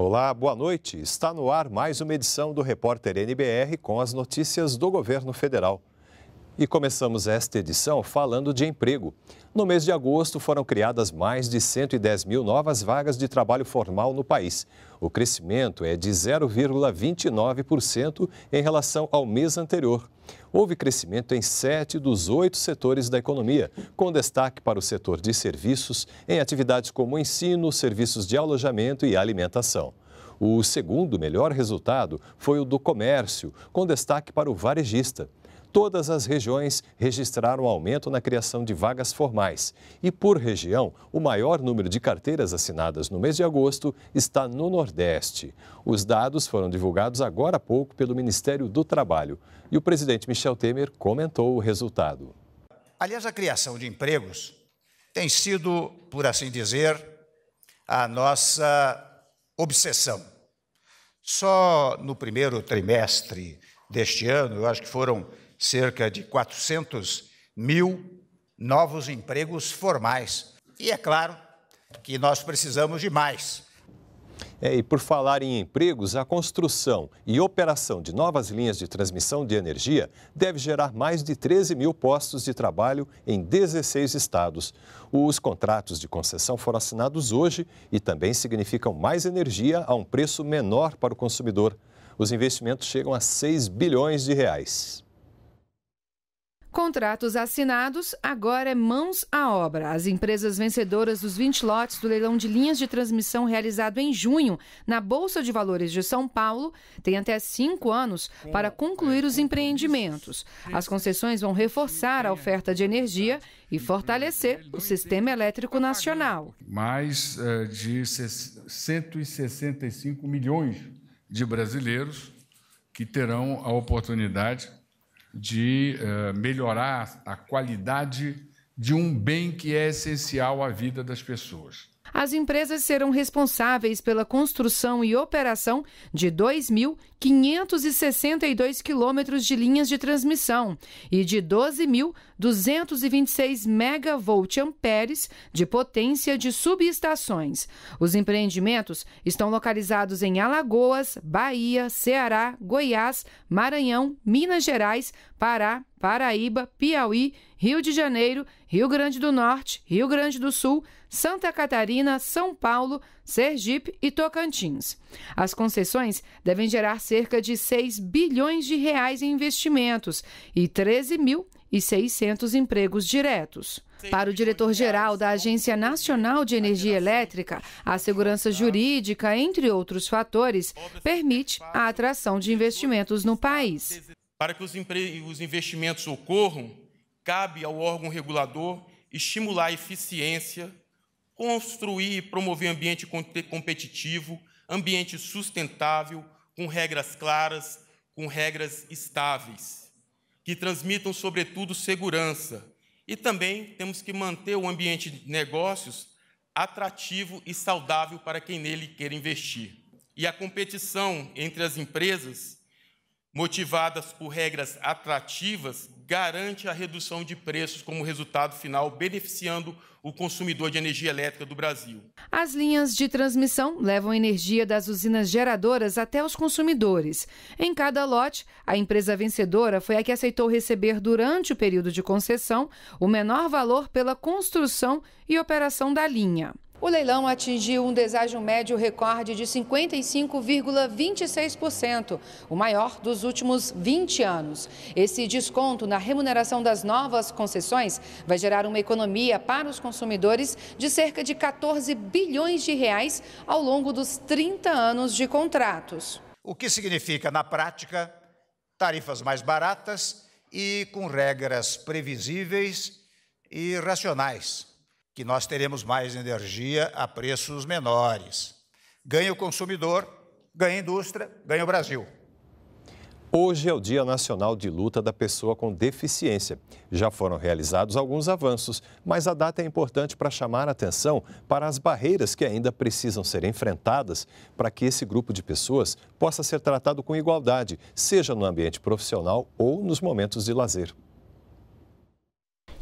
Olá, boa noite. Está no ar mais uma edição do Repórter NBR com as notícias do governo federal. E começamos esta edição falando de emprego. No mês de agosto foram criadas mais de 110 mil novas vagas de trabalho formal no país. O crescimento é de 0,29% em relação ao mês anterior. Houve crescimento em sete dos oito setores da economia, com destaque para o setor de serviços, em atividades como ensino, serviços de alojamento e alimentação. O segundo melhor resultado foi o do comércio, com destaque para o varejista todas as regiões registraram aumento na criação de vagas formais. E por região, o maior número de carteiras assinadas no mês de agosto está no Nordeste. Os dados foram divulgados agora há pouco pelo Ministério do Trabalho. E o presidente Michel Temer comentou o resultado. Aliás, a criação de empregos tem sido, por assim dizer, a nossa obsessão. Só no primeiro trimestre deste ano, eu acho que foram cerca de 400 mil novos empregos formais. E é claro que nós precisamos de mais. É, e por falar em empregos, a construção e operação de novas linhas de transmissão de energia deve gerar mais de 13 mil postos de trabalho em 16 estados. Os contratos de concessão foram assinados hoje e também significam mais energia a um preço menor para o consumidor. Os investimentos chegam a 6 bilhões de reais. Contratos assinados, agora é mãos à obra. As empresas vencedoras dos 20 lotes do leilão de linhas de transmissão realizado em junho na Bolsa de Valores de São Paulo têm até cinco anos para concluir os empreendimentos. As concessões vão reforçar a oferta de energia e fortalecer o sistema elétrico nacional. Mais eh, de 165 milhões de brasileiros que terão a oportunidade de uh, melhorar a qualidade de um bem que é essencial à vida das pessoas. As empresas serão responsáveis pela construção e operação de 2.562 quilômetros de linhas de transmissão e de 12.000 226 megavolt-amperes de potência de subestações. Os empreendimentos estão localizados em Alagoas, Bahia, Ceará, Goiás, Maranhão, Minas Gerais, Pará, Paraíba, Piauí, Rio de Janeiro, Rio Grande do Norte, Rio Grande do Sul, Santa Catarina, São Paulo, Sergipe e Tocantins. As concessões devem gerar cerca de 6 bilhões de reais em investimentos e 13.600 empregos diretos. Para o diretor-geral da Agência Nacional de Energia Elétrica, a segurança ah. jurídica, entre outros fatores, permite a atração de investimentos no país. Para que os, os investimentos ocorram, cabe ao órgão regulador estimular a eficiência construir e promover ambiente competitivo, ambiente sustentável, com regras claras, com regras estáveis, que transmitam, sobretudo, segurança. E também temos que manter o ambiente de negócios atrativo e saudável para quem nele queira investir. E a competição entre as empresas motivadas por regras atrativas, garante a redução de preços como resultado final, beneficiando o consumidor de energia elétrica do Brasil. As linhas de transmissão levam energia das usinas geradoras até os consumidores. Em cada lote, a empresa vencedora foi a que aceitou receber durante o período de concessão o menor valor pela construção e operação da linha. O leilão atingiu um deságio médio recorde de 55,26%, o maior dos últimos 20 anos. Esse desconto na remuneração das novas concessões vai gerar uma economia para os consumidores de cerca de 14 bilhões de reais ao longo dos 30 anos de contratos. O que significa, na prática, tarifas mais baratas e com regras previsíveis e racionais que nós teremos mais energia a preços menores. Ganha o consumidor, ganha a indústria, ganha o Brasil. Hoje é o Dia Nacional de Luta da Pessoa com Deficiência. Já foram realizados alguns avanços, mas a data é importante para chamar a atenção para as barreiras que ainda precisam ser enfrentadas para que esse grupo de pessoas possa ser tratado com igualdade, seja no ambiente profissional ou nos momentos de lazer.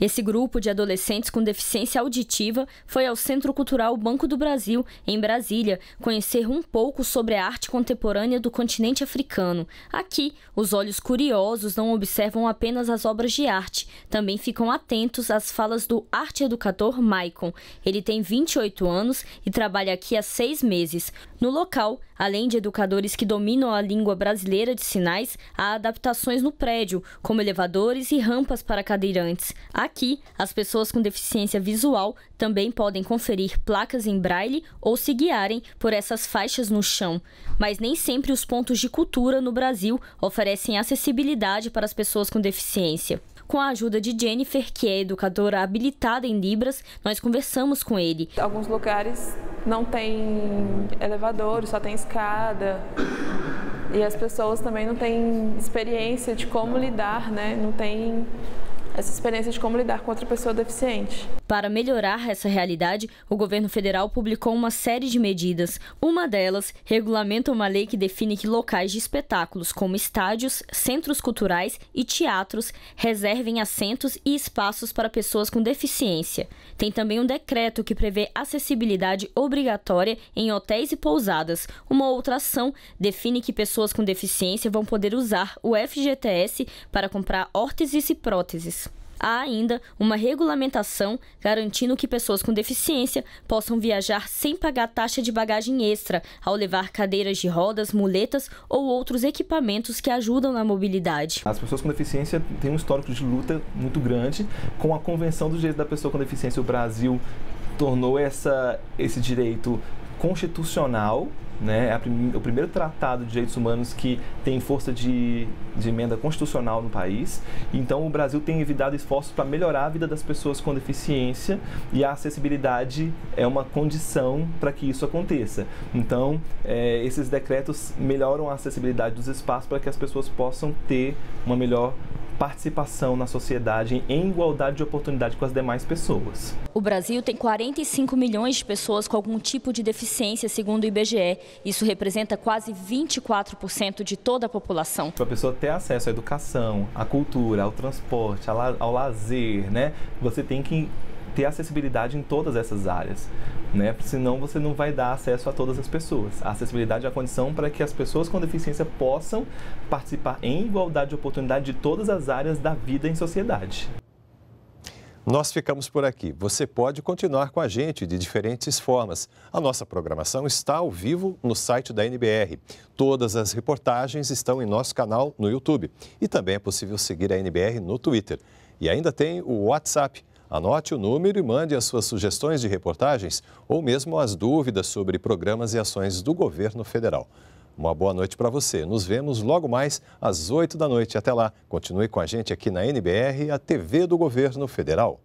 Esse grupo de adolescentes com deficiência auditiva foi ao Centro Cultural Banco do Brasil, em Brasília, conhecer um pouco sobre a arte contemporânea do continente africano. Aqui, os olhos curiosos não observam apenas as obras de arte, também ficam atentos às falas do arte educador Maicon. Ele tem 28 anos e trabalha aqui há seis meses. No local, além de educadores que dominam a língua brasileira de sinais, há adaptações no prédio, como elevadores e rampas para cadeirantes. Aqui, as pessoas com deficiência visual também podem conferir placas em braille ou se guiarem por essas faixas no chão. Mas nem sempre os pontos de cultura no Brasil oferecem acessibilidade para as pessoas com deficiência. Com a ajuda de Jennifer, que é educadora habilitada em Libras, nós conversamos com ele. Alguns lugares não tem elevador, só tem escada. E as pessoas também não têm experiência de como lidar, né? Não tem essa experiência de como lidar com outra pessoa deficiente. Para melhorar essa realidade, o governo federal publicou uma série de medidas. Uma delas regulamenta uma lei que define que locais de espetáculos, como estádios, centros culturais e teatros, reservem assentos e espaços para pessoas com deficiência. Tem também um decreto que prevê acessibilidade obrigatória em hotéis e pousadas. Uma outra ação define que pessoas com deficiência vão poder usar o FGTS para comprar órteses e próteses. Há ainda uma regulamentação garantindo que pessoas com deficiência possam viajar sem pagar taxa de bagagem extra ao levar cadeiras de rodas, muletas ou outros equipamentos que ajudam na mobilidade. As pessoas com deficiência têm um histórico de luta muito grande com a Convenção dos Direitos da Pessoa com Deficiência. O Brasil tornou essa, esse direito constitucional né? É prim o primeiro tratado de direitos humanos que tem força de, de emenda constitucional no país. Então, o Brasil tem evitado esforços para melhorar a vida das pessoas com deficiência e a acessibilidade é uma condição para que isso aconteça. Então, é, esses decretos melhoram a acessibilidade dos espaços para que as pessoas possam ter uma melhor participação na sociedade em igualdade de oportunidade com as demais pessoas. O Brasil tem 45 milhões de pessoas com algum tipo de deficiência, segundo o IBGE. Isso representa quase 24% de toda a população. Para a pessoa ter acesso à educação, à cultura, ao transporte, ao lazer, né? Você tem que ter acessibilidade em todas essas áreas, né? Senão você não vai dar acesso a todas as pessoas. A acessibilidade é a condição para que as pessoas com deficiência possam participar em igualdade de oportunidade de todas as áreas da vida em sociedade. Nós ficamos por aqui. Você pode continuar com a gente de diferentes formas. A nossa programação está ao vivo no site da NBR. Todas as reportagens estão em nosso canal no YouTube. E também é possível seguir a NBR no Twitter. E ainda tem o WhatsApp Anote o número e mande as suas sugestões de reportagens ou mesmo as dúvidas sobre programas e ações do governo federal. Uma boa noite para você. Nos vemos logo mais às 8 da noite. Até lá, continue com a gente aqui na NBR, a TV do Governo Federal.